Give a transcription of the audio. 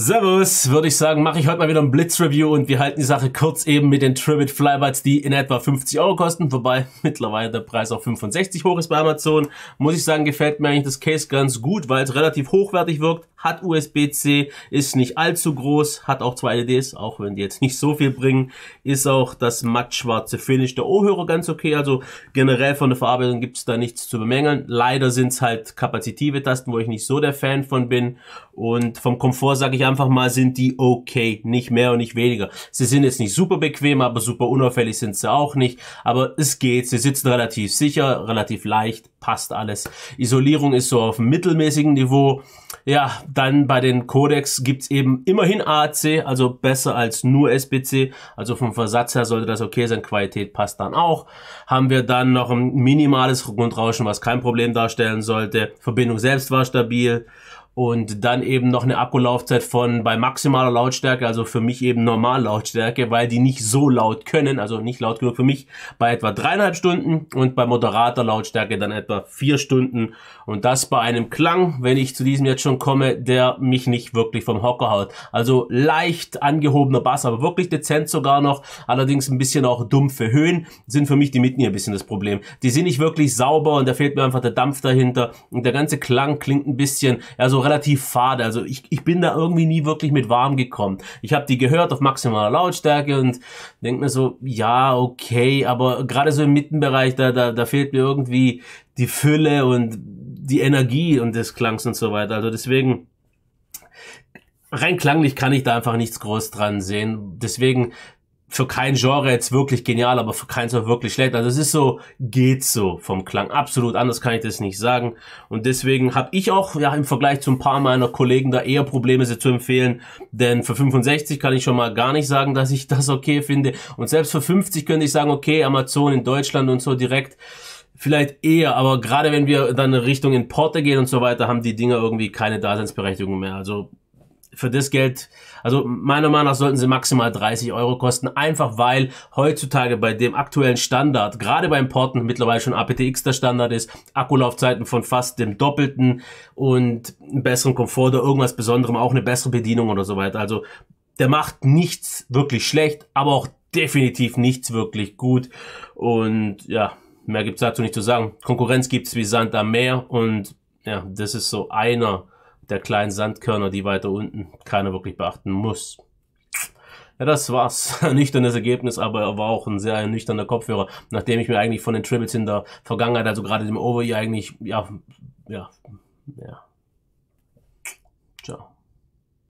Servus, würde ich sagen, mache ich heute mal wieder ein Blitz-Review und wir halten die Sache kurz eben mit den Tribute Flybites, die in etwa 50 Euro kosten, wobei mittlerweile der Preis auf 65 hoch ist bei Amazon. Muss ich sagen, gefällt mir eigentlich das Case ganz gut, weil es relativ hochwertig wirkt hat USB-C, ist nicht allzu groß, hat auch zwei LEDs, auch wenn die jetzt nicht so viel bringen, ist auch das mattschwarze Finish der O-Hörer ganz okay, also generell von der Verarbeitung gibt's da nichts zu bemängeln. Leider sind's halt kapazitive Tasten, wo ich nicht so der Fan von bin und vom Komfort sage ich einfach mal, sind die okay, nicht mehr und nicht weniger. Sie sind jetzt nicht super bequem, aber super unauffällig sind sie auch nicht, aber es geht, sie sitzen relativ sicher, relativ leicht, passt alles. Isolierung ist so auf mittelmäßigen Niveau. Ja, dann bei den Codecs gibt's eben immerhin AAC, also besser als nur SBC. Also vom Versatz her sollte das okay sein, Qualität passt dann auch. Haben wir dann noch ein minimales Grundrauschen, was kein Problem darstellen sollte. Verbindung selbst war stabil und dann eben noch eine Akkulaufzeit von bei maximaler Lautstärke, also für mich eben Normallautstärke, weil die nicht so laut können, also nicht laut genug für mich, bei etwa dreieinhalb Stunden und bei moderater Lautstärke dann etwa vier Stunden und das bei einem Klang, wenn ich zu diesem jetzt schon komme, der mich nicht wirklich vom Hocker haut. Also leicht angehobener Bass, aber wirklich dezent sogar noch, allerdings ein bisschen auch dumpfe Höhen sind für mich die mitten hier ein bisschen das Problem. Die sind nicht wirklich sauber und da fehlt mir einfach der Dampf dahinter und der ganze Klang klingt ein bisschen, ja so relativ fade. Also ich, ich bin da irgendwie nie wirklich mit warm gekommen. Ich habe die gehört auf maximaler Lautstärke und denke mir so, ja, okay, aber gerade so im Mittenbereich, da, da, da fehlt mir irgendwie die Fülle und die Energie und des Klangs und so weiter. Also deswegen rein klanglich kann ich da einfach nichts groß dran sehen. Deswegen für kein Genre jetzt wirklich genial, aber für keins auch wirklich schlecht. Also es ist so, geht so vom Klang. Absolut anders kann ich das nicht sagen. Und deswegen habe ich auch ja im Vergleich zu ein paar meiner Kollegen da eher Probleme, sie zu empfehlen. Denn für 65 kann ich schon mal gar nicht sagen, dass ich das okay finde. Und selbst für 50 könnte ich sagen, okay, Amazon in Deutschland und so direkt. Vielleicht eher, aber gerade wenn wir dann Richtung Importe gehen und so weiter, haben die Dinger irgendwie keine Daseinsberechtigung mehr. Also für das Geld, also meiner Meinung nach sollten sie maximal 30 Euro kosten, einfach weil heutzutage bei dem aktuellen Standard, gerade beim Porten mittlerweile schon APTX der Standard ist, Akkulaufzeiten von fast dem Doppelten und einen besseren Komfort oder irgendwas Besonderem, auch eine bessere Bedienung oder so weiter. Also der macht nichts wirklich schlecht, aber auch definitiv nichts wirklich gut und ja, mehr gibt's dazu nicht zu sagen. Konkurrenz gibt's wie Sand am Meer und ja, das ist so einer der kleinen Sandkörner, die weiter unten keiner wirklich beachten muss. Ja, das war's. Ein nüchternes Ergebnis, aber er war auch ein sehr nüchterner Kopfhörer, nachdem ich mir eigentlich von den Tribbles in der Vergangenheit, also gerade dem Over, eigentlich, ja, ja, ja,